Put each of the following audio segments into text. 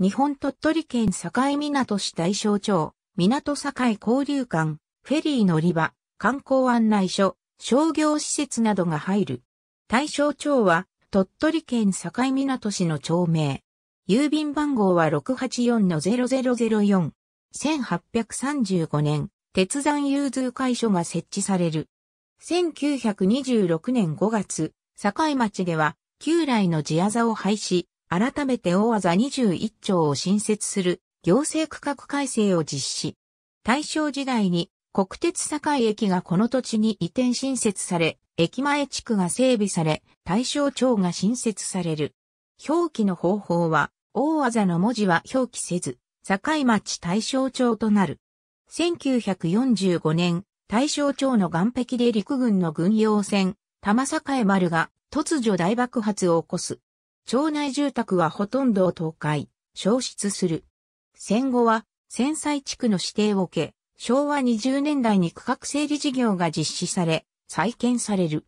日本鳥取県境港市大正町、港境交流館、フェリー乗り場、観光案内所、商業施設などが入る。大正町は鳥取県境港市の町名。郵便番号は684-0004。1835年、鉄山融通会所が設置される。1926年5月、境町では、旧来の地あざを廃止、改めて大技21丁を新設する行政区画改正を実施。大正時代に国鉄堺駅がこの土地に移転新設され、駅前地区が整備され、大正町が新設される。表記の方法は、大技の文字は表記せず、堺町大正町となる。1945年、大正町の岸壁で陸軍の軍用船、玉栄丸が突如大爆発を起こす。町内住宅はほとんどを倒壊、消失する。戦後は、戦災地区の指定を受け、昭和20年代に区画整理事業が実施され、再建される。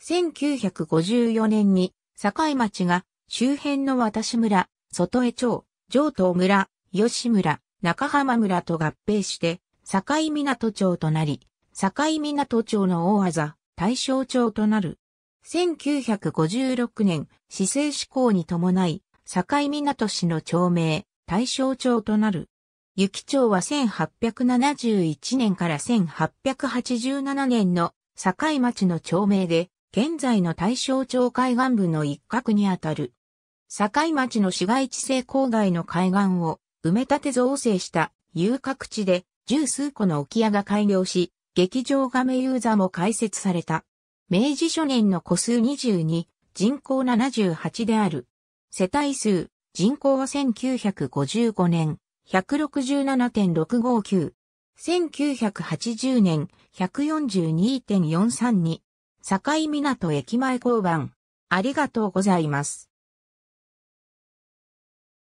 1954年に、境町が周辺の私村、外江町、上東村、吉村、中浜村と合併して、境港町となり、境港町の大技、大正町となる。1956年、市政施行に伴い、境港市の町名、大正町となる。雪町は1871年から1887年の境町の町名で、現在の大正町海岸部の一角にあたる。境町の市街地性郊外の海岸を埋め立て造成した遊郭地で十数個の置屋が開業し、劇場亀ユーザも開設された。明治初年の個数22、人口78である。世帯数、人口は1955年、167.659。1980年、142.432。境港駅前交番。ありがとうございます。